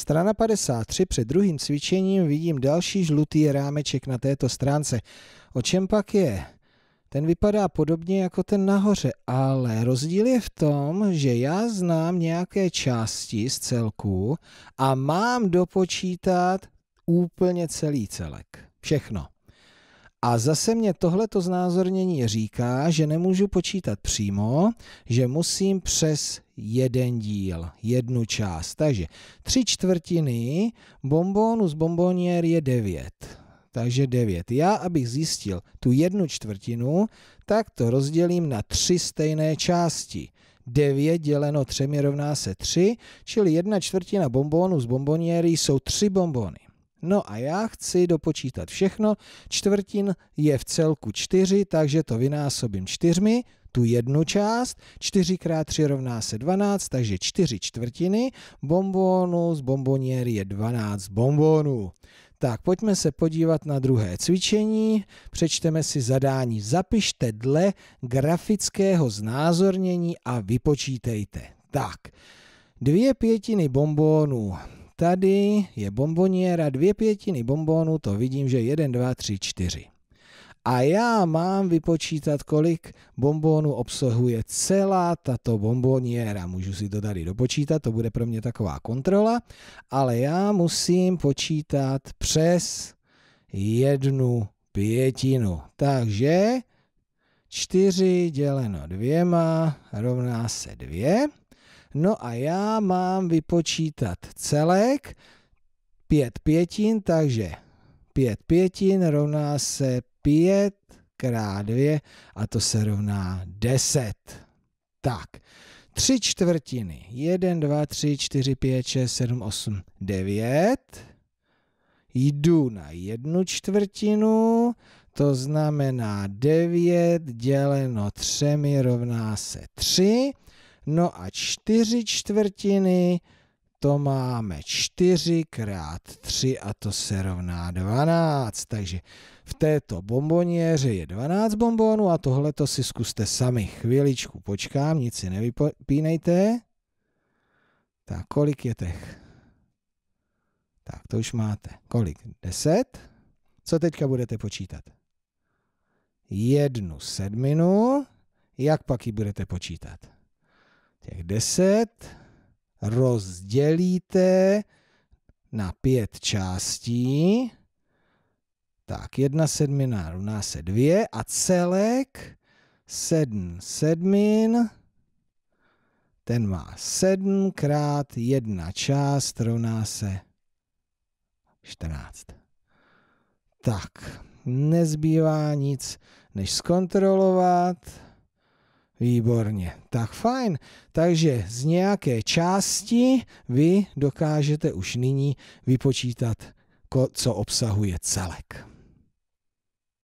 Strana 53 před druhým cvičením vidím další žlutý rámeček na této stránce. O čem pak je? Ten vypadá podobně jako ten nahoře, ale rozdíl je v tom, že já znám nějaké části z celku a mám dopočítat úplně celý celek. Všechno. A zase mě tohleto znázornění říká, že nemůžu počítat přímo, že musím přes jeden díl, jednu část. Takže tři čtvrtiny bombónu z bomboniér je devět. Takže 9. Já, abych zjistil tu jednu čtvrtinu, tak to rozdělím na tři stejné části. 9 děleno 3 rovná se 3, čili jedna čtvrtina bombónu z bomboniéry jsou tři bombony. No a já chci dopočítat všechno. Čtvrtin je v celku 4, takže to vynásobím čtyřmi, tu jednu část. 4 x 3 rovná se 12, takže 4 čtvrtiny. Bombónu z bomboněr je 12 bombónů. Tak, pojďme se podívat na druhé cvičení. Přečteme si zadání. Zapište dle grafického znázornění a vypočítejte. Tak, dvě pětiny bombónů tady je bomboniera dvě pětiny bombónu, to vidím, že 1, 2, 3, 4. A já mám vypočítat, kolik bombónu obsahuje celá tato bomboniera. Můžu si to tady dopočítat, to bude pro mě taková kontrola, ale já musím počítat přes jednu pětinu. Takže 4 děleno dvěma rovná se 2. No a já mám vypočítat celek 5 pětin, takže 5 pětin rovná se 5 krát 2 a to se rovná 10. Tak, 3 čtvrtiny. 1, 2, 3, 4, 5, 6, 7, 8, 9. Jdu na jednu čtvrtinu, to znamená 9 děleno 3 rovná se 3. No a čtyři čtvrtiny, to máme 4 krát 3 a to se rovná 12. Takže v této bomboněře je 12 bombonů a tohle to si zkuste sami. Chviličku počkám, nic si nevypínejte. Tak kolik je těch? Tak to už máte. Kolik? 10? Co teďka budete počítat? Jednu sedminu. Jak pak ji budete počítat? těch 10 rozdělíte na pět částí. Tak, jedna sedmina rovná se dvě a celek sedm sedmin, ten má sedm krát jedna část rovná se 14. Tak, nezbývá nic, než zkontrolovat. Výborně, tak fajn. Takže z nějaké části vy dokážete už nyní vypočítat, co obsahuje celek.